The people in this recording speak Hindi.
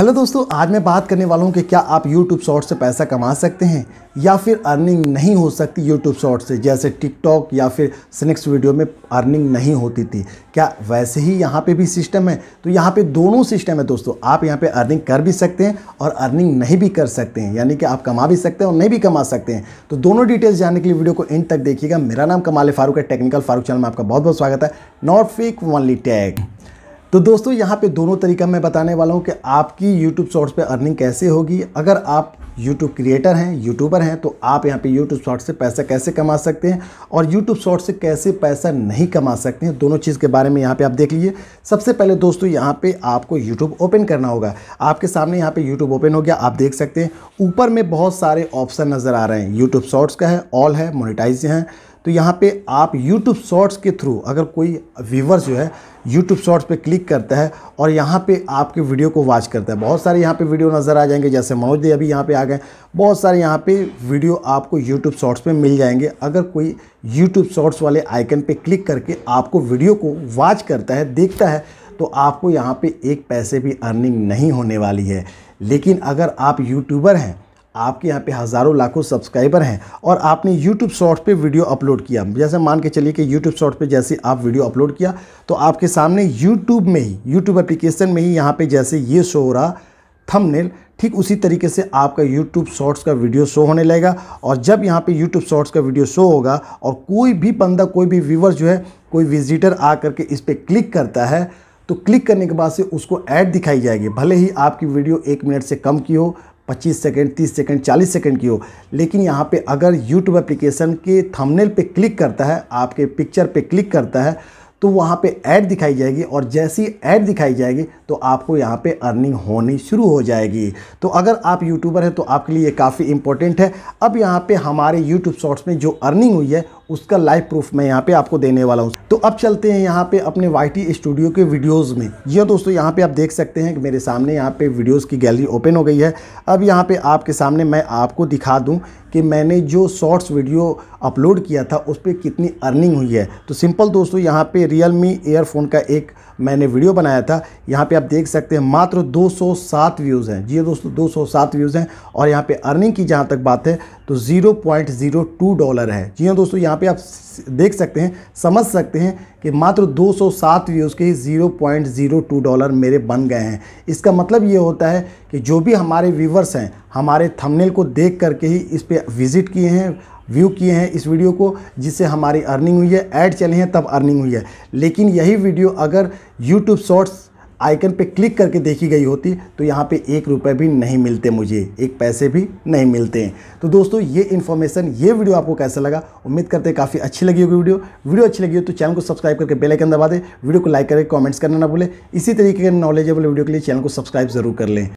हेलो दोस्तों आज मैं बात करने वाला हूँ कि क्या आप यूट्यूब शॉर्ट से पैसा कमा सकते हैं या फिर अर्निंग नहीं हो सकती यूट्यूब शॉर्ट से जैसे TikTok या फिर स्नेक्स वीडियो में अर्निंग नहीं होती थी क्या वैसे ही यहाँ पे भी सिस्टम है तो यहाँ पे दोनों सिस्टम है दोस्तों आप यहाँ पे अर्निंग कर भी सकते हैं और अर्निंग नहीं भी कर सकते हैं यानी कि आप कमा भी सकते हैं और नहीं भी कमा सकते हैं तो दोनों डिटेल्स जानने के लिए वीडियो को एंड तक देखिएगा मेरा नाम कमाल फारूक है टेक्निकल फारूक चैनल में आपका बहुत बहुत स्वागत है नॉट फेक वनली टैग तो दोस्तों यहाँ पे दोनों तरीका मैं बताने वाला हूँ कि आपकी यूट्यूब शॉर्ट्स पे अर्निंग कैसे होगी अगर आप यूट्यूब क्रिएटर हैं यूट्यूबर हैं तो आप यहाँ पे यूट्यूब शॉर्ट्स से पैसा कैसे कमा सकते हैं और यूट्यूब शॉर्ट्स से कैसे पैसा नहीं कमा सकते हैं दोनों चीज़ के बारे में यहाँ पे आप देख लीजिए सबसे पहले दोस्तों यहाँ पे आपको यूट्यूब ओपन करना होगा आपके सामने यहाँ पे यूट्यूब ओपन हो गया आप देख सकते हैं ऊपर में बहुत सारे ऑप्शन नज़र आ रहे हैं यूट्यूब शॉर्ट्स का है ऑल है मोनिटाइज है तो यहाँ पे आप YouTube शॉर्ट्स के थ्रू अगर कोई व्यूवर्स जो है YouTube शॉर्ट्स पे क्लिक करता है और यहाँ पे आपके वीडियो को वॉच करता है बहुत सारे यहाँ पे वीडियो नज़र आ जाएंगे जैसे मनोज जी अभी यहाँ पे आ गए बहुत सारे यहाँ पे वीडियो आपको YouTube शॉर्ट्स पे मिल जाएंगे अगर कोई YouTube शॉर्ट्स वाले आइकन पे क्लिक करके आपको वीडियो को वॉच करता है देखता है तो आपको यहाँ पर एक पैसे भी अर्निंग नहीं होने वाली है लेकिन अगर आप यूट्यूबर हैं आपके यहाँ पे हज़ारों लाखों सब्सक्राइबर हैं और आपने यूट्यूब शॉर्ट्स पे वीडियो अपलोड किया जैसे मान के चलिए कि यूट्यूब शॉर्ट्स पे जैसे आप वीडियो अपलोड किया तो आपके सामने यूट्यूब में ही यूट्यूब एप्लीकेशन में ही यहाँ पे जैसे ये शो हो रहा थंबनेल ठीक उसी तरीके से आपका यूट्यूब शॉर्ट्स का वीडियो शो होने लगेगा और जब यहाँ पे यूट्यूब शॉर्ट्स का वीडियो शो होगा और कोई भी बंदा कोई भी व्यूवर जो है कोई विजिटर आ करके इस पर क्लिक करता है तो क्लिक करने के बाद से उसको ऐड दिखाई जाएगी भले ही आपकी वीडियो एक मिनट से कम की हो 25 सेकंड 30 सेकंड 40 सेकंड की हो लेकिन यहाँ पे अगर यूट्यूब एप्लीकेशन के थंबनेल पे क्लिक करता है आपके पिक्चर पे क्लिक करता है तो वहाँ पे ऐड दिखाई जाएगी और जैसी ऐड दिखाई जाएगी तो आपको यहाँ पे अर्निंग होनी शुरू हो जाएगी तो अगर आप यूट्यूबर हैं तो आपके लिए काफ़ी इंपॉर्टेंट है अब यहाँ पे हमारे यूट्यूब शॉर्ट्स में जो अर्निंग हुई है उसका लाइव प्रूफ मैं यहाँ पे आपको देने वाला हूँ तो अब चलते हैं यहाँ पे अपने वाई स्टूडियो के वीडियोस में यह दोस्तों यहाँ पे आप देख सकते हैं कि मेरे सामने यहाँ पे वीडियोस की गैलरी ओपन हो गई है अब यहाँ पे आपके सामने मैं आपको दिखा दूँ कि मैंने जो शॉर्ट्स वीडियो अपलोड किया था उस पर कितनी अर्निंग हुई है तो सिंपल दोस्तों यहाँ पर रियल मी एयरफोन का एक मैंने वीडियो बनाया था यहाँ पे आप देख सकते हैं मात्र 207 व्यूज़ हैं जी हाँ दोस्तों 207 व्यूज़ हैं और यहाँ पे अर्निंग की जहाँ तक बात है तो 0.02 डॉलर है जी हाँ दोस्तों यहाँ पे आप देख सकते हैं समझ सकते हैं कि मात्र 207 व्यूज़ के ही 0.02 डॉलर मेरे बन गए हैं इसका मतलब ये होता है कि जो भी हमारे व्यूवर्स हैं हमारे थमनेल को देख करके ही इस पर विज़िट किए हैं व्यू किए हैं इस वीडियो को जिससे हमारी अर्निंग हुई है ऐड चले हैं तब अर्निंग हुई है लेकिन यही वीडियो अगर यूट्यूब शॉर्ट्स आइकन पे क्लिक करके देखी गई होती तो यहाँ पे एक रुपये भी नहीं मिलते मुझे एक पैसे भी नहीं मिलते हैं तो दोस्तों ये इन्फॉर्मेशन ये वीडियो आपको कैसा लगा उम्मीद करते हैं काफ़ी अच्छी लगी होगी वीडियो वीडियो अच्छी लगी हो तो चैनल को सब्सक्राइब करके बेल आइकन दबा दें वीडियो को लाइक करके कमेंट्स करना ना भूलें इसी तरीके के नॉलेजेबल वीडियो के लिए चैनल को सब्सक्राइब जरूर कर लें